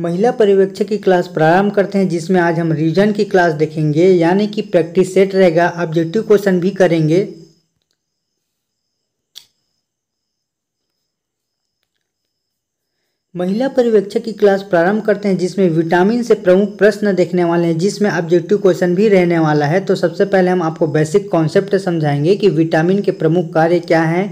महिला पर्यवेक्षक की क्लास प्रारंभ करते हैं जिसमें आज हम रीजन की क्लास देखेंगे यानी कि प्रैक्टिस सेट रहेगा ऑब्जेक्टिव क्वेश्चन भी करेंगे महिला पर्यवेक्षक की क्लास प्रारंभ करते हैं जिसमें विटामिन से प्रमुख प्रश्न देखने वाले हैं जिसमें ऑब्जेक्टिव क्वेश्चन भी रहने वाला है तो सबसे पहले हम आपको बेसिक कॉन्सेप्ट समझाएंगे कि विटामिन के प्रमुख कार्य क्या हैं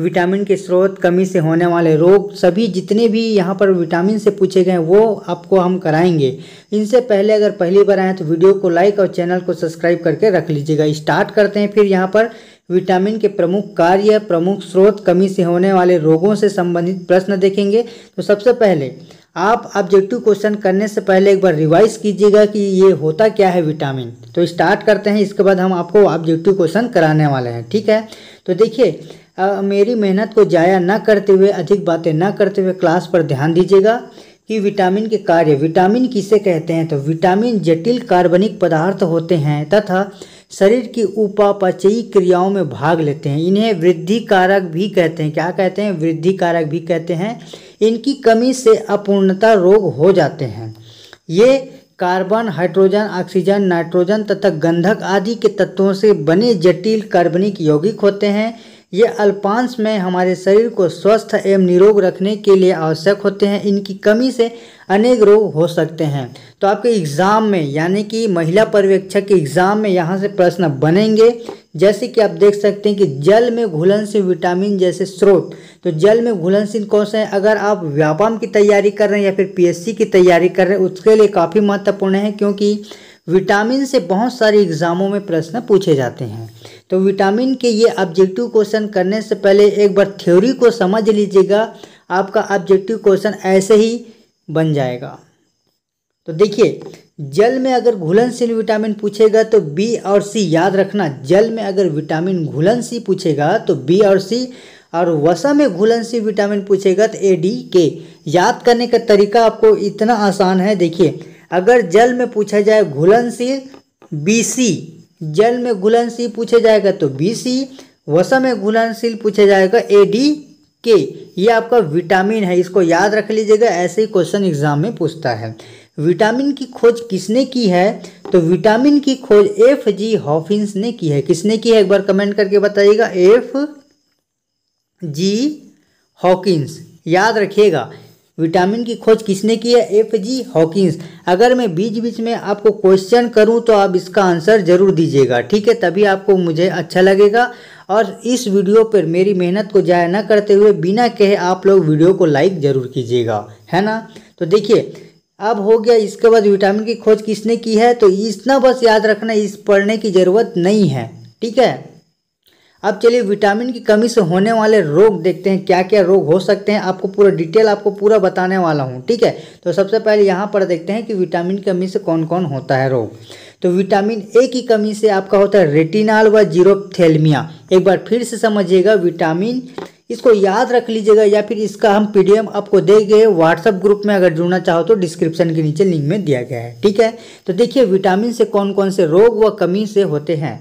विटामिन के स्रोत कमी से होने वाले रोग सभी जितने भी यहाँ पर विटामिन से पूछे गए वो आपको हम कराएंगे इनसे पहले अगर पहली बार आए तो वीडियो को लाइक और चैनल को सब्सक्राइब करके रख लीजिएगा स्टार्ट करते हैं फिर यहाँ पर विटामिन के प्रमुख कार्य प्रमुख स्रोत कमी से होने वाले रोगों से संबंधित प्रश्न देखेंगे तो सबसे पहले आप ऑब्जेक्टिव क्वेश्चन करने से पहले एक बार रिवाइज कीजिएगा कि ये होता क्या है विटामिन तो स्टार्ट करते हैं इसके बाद हम आपको ऑब्जेक्टिव क्वेश्चन कराने वाले हैं ठीक है तो देखिए मेरी मेहनत को जाया ना करते हुए अधिक बातें ना करते हुए क्लास पर ध्यान दीजिएगा कि विटामिन के कार्य विटामिन किसे कहते हैं तो विटामिन जटिल कार्बनिक पदार्थ होते हैं तथा शरीर की उपापचयी क्रियाओं में भाग लेते हैं इन्हें वृद्धि कारक भी कहते हैं क्या कहते हैं वृद्धि कारक भी कहते हैं इनकी कमी से अपूर्णता रोग हो जाते हैं ये कार्बन हाइड्रोजन ऑक्सीजन नाइट्रोजन तथा गंधक आदि के तत्वों से बने जटिल कार्बनिक यौगिक होते हैं ये अल्पांश में हमारे शरीर को स्वस्थ एवं निरोग रखने के लिए आवश्यक होते हैं इनकी कमी से अनेक रोग हो सकते हैं तो आपके एग्ज़ाम में यानी कि महिला पर्यवेक्षक के एग्ज़ाम में यहाँ से प्रश्न बनेंगे जैसे कि आप देख सकते हैं कि जल में घुलनशील विटामिन जैसे स्रोत तो जल में घुलनशील कौन से हैं अगर आप व्यापार की तैयारी कर रहे हैं या फिर पी की तैयारी कर रहे हैं उसके लिए काफ़ी महत्वपूर्ण है क्योंकि विटामिन से बहुत सारे एग्ज़ामों में प्रश्न पूछे जाते हैं तो विटामिन के ये ऑब्जेक्टिव क्वेश्चन करने से पहले एक बार थ्योरी को समझ लीजिएगा आपका ऑब्जेक्टिव क्वेश्चन ऐसे ही बन जाएगा तो देखिए जल में अगर घुलनशील विटामिन पूछेगा तो बी और सी याद रखना जल में अगर विटामिन घुलनशील पूछेगा तो बी और सी और वसा में घुलनशील विटामिन पूछेगा तो ए डी के याद करने का तरीका आपको इतना आसान है देखिए अगर जल में पूछा जाए घुलनशील बी सी जल में घुलनशील पूछे जाएगा तो बी सी वसा में घुलनशील पूछा जाएगा ए डी के ये आपका विटामिन है इसको याद रख लीजिएगा ऐसे ही क्वेश्चन एग्जाम में पूछता है विटामिन की खोज किसने की है तो विटामिन की खोज एफ जी हॉफिन्स ने की है किसने की है एक बार कमेंट करके बताइएगा एफ जी हॉकिंस याद रखिएगा विटामिन की खोज किसने की है एफ जी हॉकिंस अगर मैं बीच बीच में आपको क्वेश्चन करूं तो आप इसका आंसर जरूर दीजिएगा ठीक है तभी आपको मुझे अच्छा लगेगा और इस वीडियो पर मेरी मेहनत को जाया ना करते हुए बिना कहे आप लोग वीडियो को लाइक ज़रूर कीजिएगा है ना तो देखिए अब हो गया इसके बाद विटामिन की खोज किसने की है तो इतना बस याद रखना इस पढ़ने की ज़रूरत नहीं है ठीक है अब चलिए विटामिन की कमी से होने वाले रोग देखते हैं क्या क्या रोग हो सकते हैं आपको पूरा डिटेल आपको पूरा बताने वाला हूँ ठीक है तो सबसे पहले यहाँ पर देखते हैं कि विटामिन की कमी से कौन कौन होता है रोग तो विटामिन ए की कमी से आपका होता है रेटिनाल व जीरोथेलमिया एक बार फिर से समझिएगा विटामिन इसको याद रख लीजिएगा या फिर इसका हम पी आपको दे गए व्हाट्सअप ग्रुप में अगर जुड़ना चाहो तो डिस्क्रिप्शन के नीचे लिंक में दिया गया है ठीक है तो देखिए विटामिन से कौन कौन से रोग व कमी से होते हैं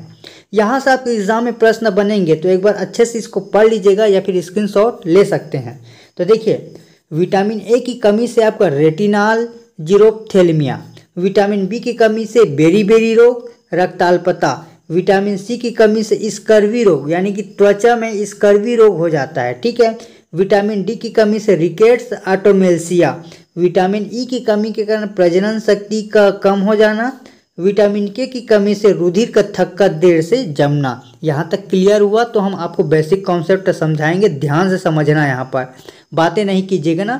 यहाँ से आपके एग्ज़ाम में प्रश्न बनेंगे तो एक बार अच्छे से इसको पढ़ लीजिएगा या फिर स्क्रीनशॉट ले सकते हैं तो देखिए विटामिन ए की कमी से आपका रेटिनाल जीरोथेलमिया विटामिन बी की कमी से बेरी बेरी रोग रक्तालपता विटामिन सी की कमी से स्कर्वी रोग यानी कि त्वचा में स्कर्वी रोग हो जाता है ठीक है विटामिन डी की कमी से rickets osteomalacia vitamin E e की कमी के कारण प्रजनन शक्ति का कम हो जाना विटामिन के की कमी से रुधिर का थक्का देर से जमना यहाँ तक क्लियर हुआ तो हम आपको बेसिक कॉन्सेप्ट समझाएंगे ध्यान से समझना यहाँ पर बातें नहीं कीजिएगा ना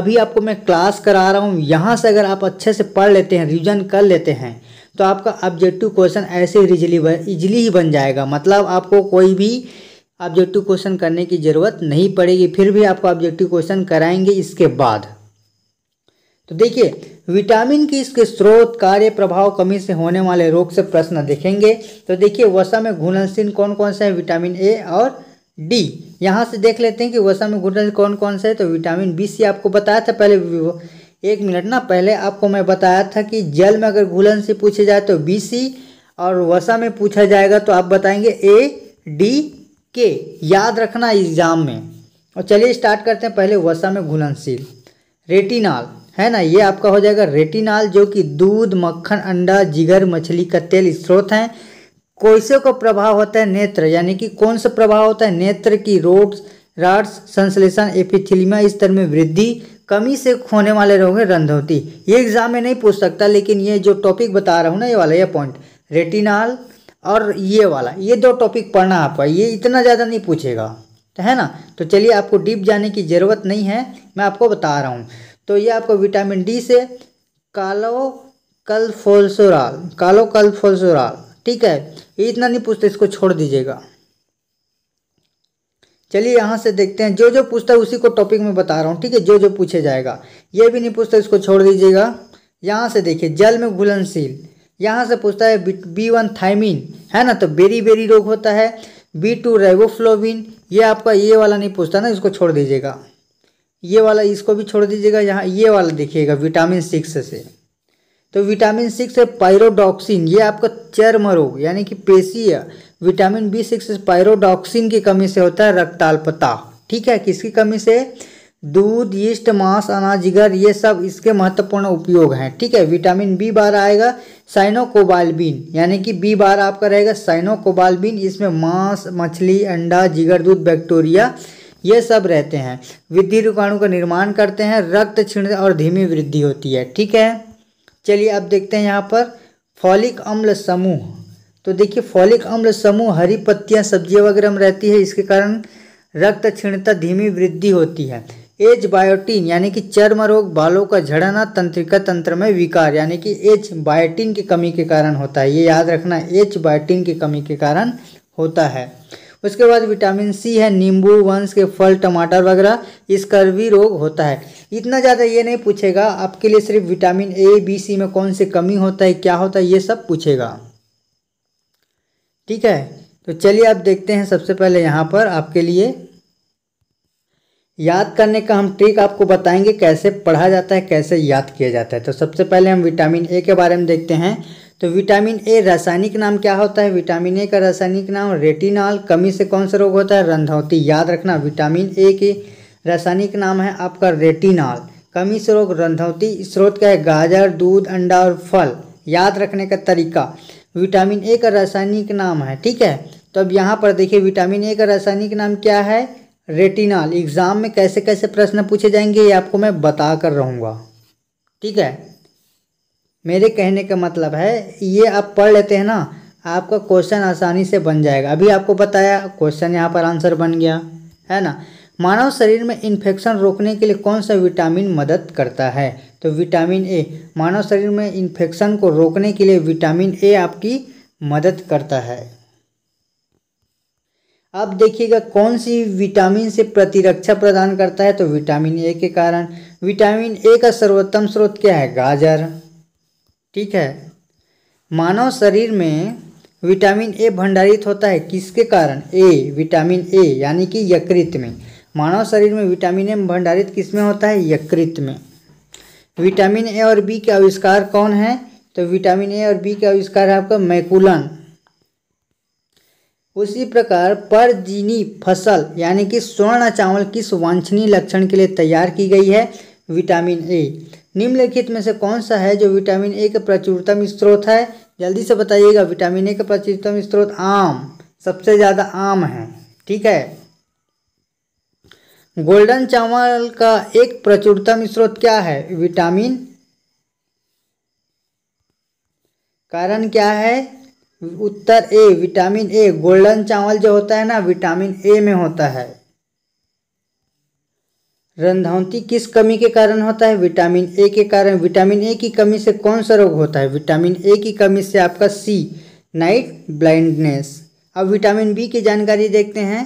अभी आपको मैं क्लास करा रहा हूँ यहाँ से अगर आप अच्छे से पढ़ लेते हैं रिविजन कर लेते हैं तो आपका ऑब्जेक्टिव क्वेश्चन ऐसे इजिली इजिली ही बन जाएगा मतलब आपको कोई भी ऑब्जेक्टिव क्वेश्चन करने की ज़रूरत नहीं पड़ेगी फिर भी आपको ऑब्जेक्टिव क्वेश्चन कराएंगे इसके बाद तो देखिए विटामिन की इसके स्रोत कार्य प्रभाव कमी से होने वाले रोग से प्रश्न देखेंगे तो देखिए वसा में घुलनशील कौन कौन से हैं विटामिन ए और डी यहाँ से देख लेते हैं कि वसा में घुलनशील कौन कौन से है तो विटामिन बी सी आपको बताया था पहले एक मिनट ना पहले आपको मैं बताया था कि जल में अगर घुलन से पूछे जाए तो बी सी और वसा में पूछा जाएगा तो आप बताएंगे ए डी के याद रखना एग्जाम में और चलिए स्टार्ट करते हैं पहले वसा में घुलनशील रेटिनाल है ना ये आपका हो जाएगा रेटिनाल जो कि दूध मक्खन अंडा जिगर मछली का तेल स्रोत हैं कोयसे का प्रभाव होता है नेत्र यानी कि कौन सा प्रभाव होता है नेत्र की रोड राड्स संश्लेषण एपिथिलिमा स्तर में वृद्धि कमी से खोने वाले रोग है रंधौती ये एग्जाम में नहीं पूछ सकता लेकिन ये जो टॉपिक बता रहा हूँ ना ये वाला ये पॉइंट रेटिनाल और ये वाला ये दो टॉपिक पढ़ना आपका ये इतना ज़्यादा नहीं पूछेगा तो है ना तो चलिए आपको डीप जाने की ज़रूरत नहीं है मैं आपको बता रहा हूँ तो ये आपको विटामिन डी से कालो कल्फोल्सोराल कालो कल्फोल्सोराल ठीक है ये इतना नहीं पूछते इसको छोड़ दीजिएगा चलिए यहाँ से देखते हैं जो जो पूछता है उसी को टॉपिक में बता रहा हूँ ठीक है जो जो पूछे जाएगा ये भी नहीं पूछता इसको छोड़ दीजिएगा यहाँ से देखिए जल में घुलनशील यहाँ से पूछता है बी वन थाइमिन है ना तो बेरी बेरी रोग होता है बी टू रेबोफ्लोविन ये आपका ये वाला नहीं पूछता ना इसको छोड़ दीजिएगा ये वाला इसको भी छोड़ दीजिएगा यहाँ ये वाला देखिएगा विटामिन सिक्स से तो विटामिन सिक्स है पायरोडॉक्सिन ये आपका चर्म रोग यानी कि पेशी विटामिन बी सिक्स पायरोडॉक्सिन की कमी से होता है रक्ताल्पता ठीक है किसकी कमी से दूध यीस्ट मांस अनाज जिगर ये सब इसके महत्वपूर्ण उपयोग हैं ठीक है विटामिन बी बार आएगा साइनोकोबालबिन यानी कि बी बार आपका रहेगा साइनोकोबालबिन इसमें मांस मछली अंडा जिगर दूध बैक्टीरिया ये सब रहते हैं विधि रुकाणु का निर्माण करते हैं रक्त क्षीण और धीमी वृद्धि होती है ठीक है चलिए अब देखते हैं यहाँ पर फॉलिक अम्ल समूह तो देखिए फॉलिक अम्ल समूह हरी पत्तियाँ सब्जियाँ वगैरह में रहती है इसके कारण रक्त क्षीणता धीमी वृद्धि होती है एज बायोटिन यानी कि चर्म रोग बालों का झड़ना तंत्रिका तंत्र में विकार यानी कि एच बायोटिन की कमी के कारण होता है ये याद रखना एच बायोटिन की कमी के कारण होता है उसके बाद विटामिन सी है नींबू वंश के फल टमाटर वगैरह इसका भी रोग होता है इतना ज़्यादा ये नहीं पूछेगा आपके लिए सिर्फ विटामिन ए बी सी में कौन सी कमी होता है क्या होता है ये सब पूछेगा ठीक है तो चलिए आप देखते हैं सबसे पहले यहाँ पर आपके लिए याद करने का हम ट्रिक आपको बताएंगे कैसे पढ़ा जाता है कैसे याद किया जाता है तो सबसे पहले हम विटामिन ए के बारे में देखते हैं तो विटामिन ए रासायनिक नाम क्या होता है विटामिन ए का रासायनिक नाम रेटिनॉल कमी से कौन सा रोग होता है रंधौती याद रखना विटामिन ए के रासायनिक नाम है आपका रेटिनॉल कमी से रोग रंधौती स्रोत क्या है गाजर दूध अंडा और फल याद रखने का तरीका विटामिन ए का रासायनिक नाम है ठीक है तो अब यहाँ पर देखिए विटामिन ए का रासायनिक नाम क्या है रेटिनॉल एग्ज़ाम में कैसे कैसे प्रश्न पूछे जाएंगे ये आपको मैं बता कर रहूँगा ठीक है मेरे कहने का मतलब है ये आप पढ़ लेते हैं ना आपका क्वेश्चन आसानी से बन जाएगा अभी आपको बताया क्वेश्चन यहाँ पर आंसर बन गया है ना मानव शरीर में इन्फेक्शन रोकने के लिए कौन सा विटामिन मदद करता है तो विटामिन ए मानव शरीर में इन्फेक्शन को रोकने के लिए विटामिन ए आपकी मदद करता है अब देखिएगा कौन सी विटामिन से प्रतिरक्षा प्रदान करता है तो विटामिन ए के कारण विटामिन ए का सर्वोत्तम स्रोत क्या है गाजर ठीक है मानव शरीर में विटामिन ए भंडारित होता है किसके कारण ए विटामिन ए यानी कि यकृत में मानव शरीर में विटामिन ए भंडारित किस में होता है यकृत में विटामिन ए और बी के आविष्कार कौन है तो विटामिन ए और बी के आविष्कार है आपका मैकुलन उसी प्रकार परजीनी फसल यानी कि स्वर्ण चावल किस वांछनीय लक्षण के लिए तैयार की गई है विटामिन ए निम्नलिखित में से कौन सा है जो विटामिन ए का प्रचुरतम स्रोत है जल्दी से बताइएगा विटामिन ए का प्रचुरतम स्रोत आम सबसे ज़्यादा आम है ठीक है गोल्डन चावल का एक प्रचुरतम स्रोत क्या है विटामिन कारण क्या है उत्तर ए विटामिन ए गोल्डन चावल जो होता है ना विटामिन ए में होता है रंधौती किस कमी के कारण होता है विटामिन ए के कारण विटामिन ए की कमी से कौन सा रोग होता है विटामिन ए की कमी से आपका सी नाइट ब्लाइंडनेस अब विटामिन बी की जानकारी देखते हैं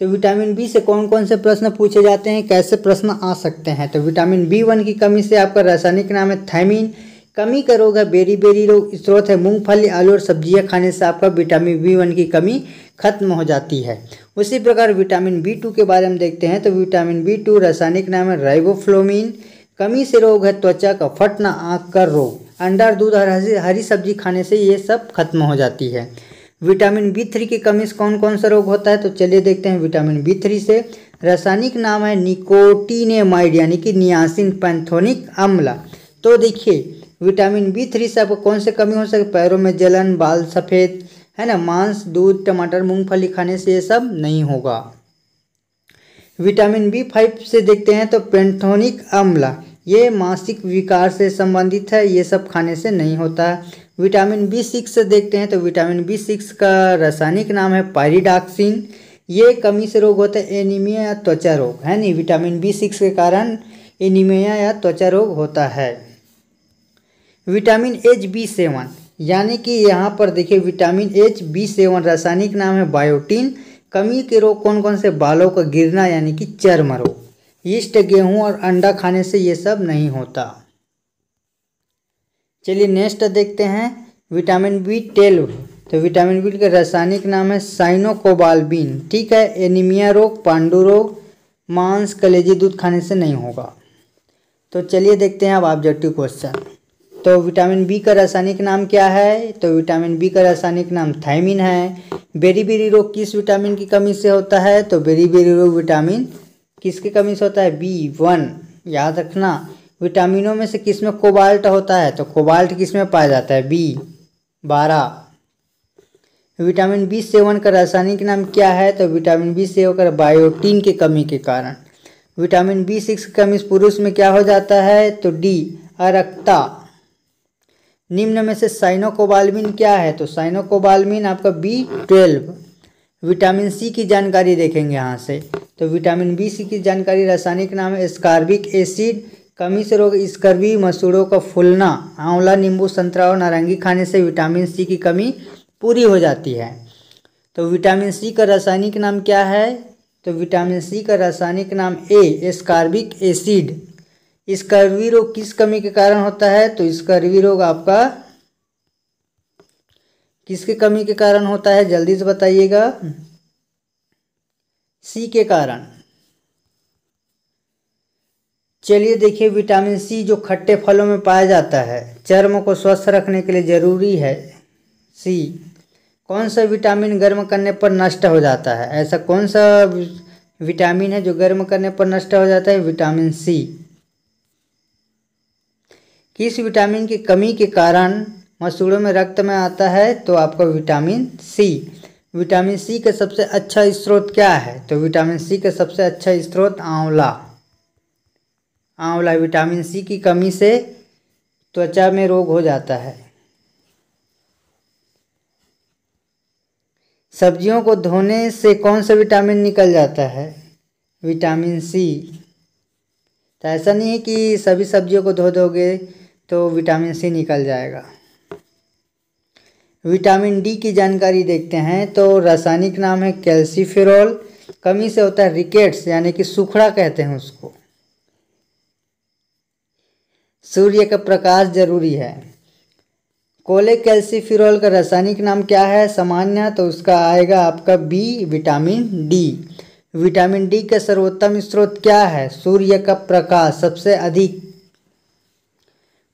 तो विटामिन बी से कौन कौन से प्रश्न पूछे जाते हैं कैसे प्रश्न आ सकते हैं तो विटामिन बी वन की कमी से आपका रासायनिक नाम है थैमिन कमी का रोग है बेरी बेरी रोग स्रोत है मूंगफली आलू और सब्जियां खाने से आपका विटामिन बी वन की कमी खत्म हो जाती है उसी प्रकार विटामिन बी टू के बारे में देखते हैं तो विटामिन बी टू रासायनिक नाम है राइबोफ्लोमिन कमी से रोग है त्वचा का फटना आँख का रोग अंडा दूध और हरी सब्जी खाने से ये सब खत्म हो जाती है विटामिन बी थ्री की कमी से कौन कौन सा रोग होता है तो चलिए देखते हैं विटामिन बी थ्री से रासायनिक नाम है निकोटीनेमाइड यानी कि नियासिन पैंथोनिक अम्ला तो देखिए विटामिन बी थ्री से आपको कौन से कमी हो सके पैरों में जलन बाल सफ़ेद है ना मांस दूध टमाटर मूंगफली खाने से ये सब नहीं होगा विटामिन बी फाइव से देखते हैं तो पेंथोनिक अम्ला ये मानसिक विकार से संबंधित है ये सब खाने से नहीं होता है विटामिन बी सिक्स से देखते हैं तो विटामिन बी सिक्स का रासायनिक नाम है पायरिडाक्सिन ये कमी से रोग होता है एनीमिया या त्वचा रोग है नहीं विटामिन बी सिक्स के कारण एनीमिया या त्वचा रोग होता है विटामिन एच बी सेवन यानी कि यहाँ पर देखिए विटामिन एच बी सेवन रासायनिक नाम है बायोटीन कमी के रोग कौन कौन से बालों का गिरना यानी कि चर्म रोग ईस्ट गेहूँ और अंडा खाने से ये सब नहीं होता चलिए नेक्स्ट देखते हैं विटामिन बी ट्वेल्व तो विटामिन बी का रासायनिक नाम है साइनोकोबालबिन ठीक है एनीमिया रोग पांडु रोग मांस कलेजी दूध खाने से नहीं होगा तो चलिए देखते हैं अब ऑब्जेक्टिव क्वेश्चन तो विटामिन बी का रासायनिक नाम क्या है तो विटामिन बी का रासायनिक नाम थायमिन है बेरी बेरी रोग किस विटामिन की कमी से होता है तो बेरी बेरी रोग विटामिन किसकी कमी से होता है बी वन याद रखना विटामिनों में से किस में कोबाल्ट होता है तो कोबाल्ट किस में पाया जाता है बी बारह विटामिन बी सेवन का रासायनिक नाम क्या है तो विटामिन बी सेवन होकर बायोटीन की कमी के कारण विटामिन बी सिक्स की कमी पुरुष में क्या हो जाता है तो डी अरक्ता निम्न में से साइनोकोबालमिन क्या है तो साइनोकोबालमिन आपका बी ट्वेल्व विटामिन सी की जानकारी देखेंगे यहाँ से तो विटामिन बी सी की जानकारी रासायनिक नाम है स्कार्बिक एसिड कमी से रोग स्कर्बी मसूड़ों का फूलना आंवला नींबू संतरा और नारंगी खाने से विटामिन सी की कमी पूरी हो जाती है तो विटामिन सी का रासायनिक नाम क्या है तो विटामिन सी का रासायनिक नाम ए स्कार्बिक एसिड इसका रवि रोग किस कमी के कारण होता है तो इसका रवि रोग आपका किसके कमी के कारण होता है जल्दी से बताइएगा सी के कारण चलिए देखिए विटामिन सी जो खट्टे फलों में पाया जाता है चर्म को स्वस्थ रखने के लिए ज़रूरी है सी कौन सा विटामिन गर्म करने पर नष्ट हो जाता है ऐसा कौन सा विटामिन है जो गर्म करने पर नष्ट हो जाता है विटामिन सी किस विटामिन की कमी के कारण मसूड़ों में रक्त में आता है तो आपका विटामिन सी विटामिन सी का सबसे अच्छा स्रोत क्या है तो विटामिन सी का सबसे अच्छा स्रोत आंवला आंवला विटामिन सी की कमी से त्वचा में रोग हो जाता है सब्जियों को धोने से कौन सा विटामिन निकल जाता है विटामिन सी तो ऐसा नहीं है कि सभी सब्जियों को धो दोगे तो विटामिन सी निकल जाएगा विटामिन डी की जानकारी देखते हैं तो रासायनिक नाम है कैल्सीफेरॉल कमी से होता है रिकेट्स यानी कि सूखड़ा कहते हैं उसको सूर्य का प्रकाश जरूरी है कोले कैल्सीफिरॉल का रासायनिक नाम क्या है सामान्य तो उसका आएगा आपका B vitamin D vitamin D का सर्वोत्तम स्रोत क्या है सूर्य का प्रकाश सबसे अधिक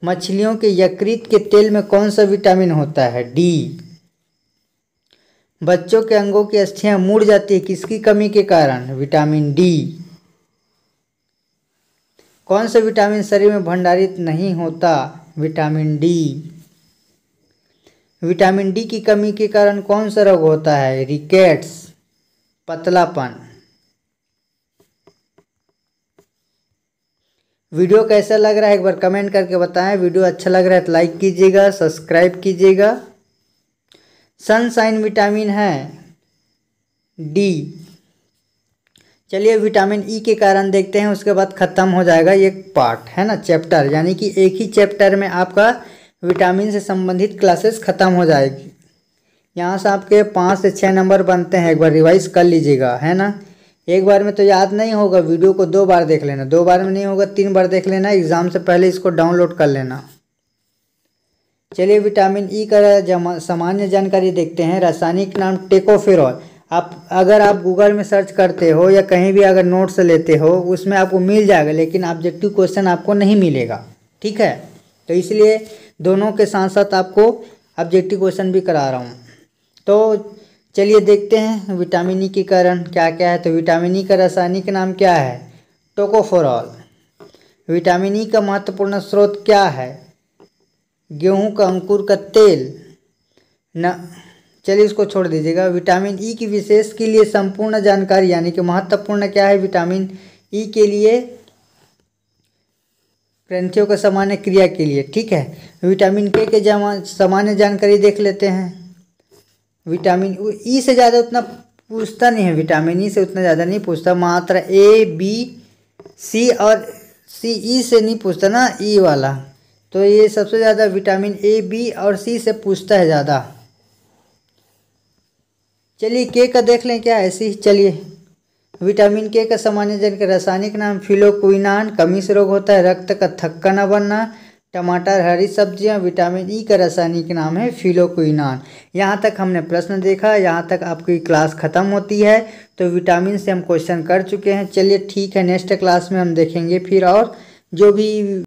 मछलियों के यकृत के तेल में कौन सा विटामिन होता है डी बच्चों के अंगों की अस्थियां मुड़ जाती है किसकी कमी के कारण विटामिन डी कौन सा विटामिन शरीर में भंडारित नहीं होता विटामिन डी विटामिन डी की कमी के कारण कौन सा रोग होता है रिकेट्स पतलापन वीडियो कैसा लग रहा है एक बार कमेंट करके बताएं वीडियो अच्छा लग रहा है तो लाइक कीजिएगा सब्सक्राइब कीजिएगा सनसाइन विटामिन है डी चलिए विटामिन ई e के कारण देखते हैं उसके बाद ख़त्म हो जाएगा ये पार्ट है ना चैप्टर यानी कि एक ही चैप्टर में आपका विटामिन से संबंधित क्लासेस ख़त्म हो जाएगी यहाँ से आपके पाँच से छः नंबर बनते हैं एक बार रिवाइज कर लीजिएगा है ना एक बार में तो याद नहीं होगा वीडियो को दो बार देख लेना दो बार में नहीं होगा तीन बार देख लेना एग्ज़ाम से पहले इसको डाउनलोड कर लेना चलिए विटामिन ई का सामान्य जानकारी देखते हैं रासायनिक नाम टेकोफेरॉल आप अगर आप गूगल में सर्च करते हो या कहीं भी अगर नोट्स लेते हो उसमें आपको मिल जाएगा लेकिन ऑब्जेक्टिव क्वेश्चन आपको नहीं मिलेगा ठीक है तो इसलिए दोनों के साथ साथ आपको ऑब्जेक्टिव क्वेश्चन भी करा रहा हूँ तो चलिए देखते हैं विटामिन ई के कारण क्या क्या है तो विटामिन ई का रासायनिक नाम क्या है टोकोफोरॉल विटामिन ई का महत्वपूर्ण स्रोत क्या है गेहूं का अंकुर का तेल न चलिए इसको छोड़ दीजिएगा विटामिन ई की विशेष के लिए संपूर्ण जानकारी यानी कि महत्वपूर्ण क्या है विटामिन ई के लिए ग्रंथियों का सामान्य क्रिया के लिए ठीक है विटामिन के के सामान्य जानकारी देख लेते हैं विटामिन ई e से ज़्यादा उतना पूछता नहीं है विटामिन ई e से उतना ज़्यादा नहीं पूछता मात्र ए बी सी और सी ई e से नहीं पूछता ना ई वाला तो ये सबसे ज़्यादा विटामिन ए बी और सी से पूछता है ज़्यादा चलिए के का देख लें क्या ऐसी ही चलिए विटामिन के का सामान्य जन के रासायनिक नाम फिलोक्विनान कमी से रोग होता है रक्त का थक्का न बनना टमाटर हरी सब्जियां विटामिन ई का रासायनिक नाम है फिलोकुनान यहाँ तक हमने प्रश्न देखा यहाँ तक आपकी क्लास ख़त्म होती है तो विटामिन से हम क्वेश्चन कर चुके हैं चलिए ठीक है नेक्स्ट क्लास में हम देखेंगे फिर और जो भी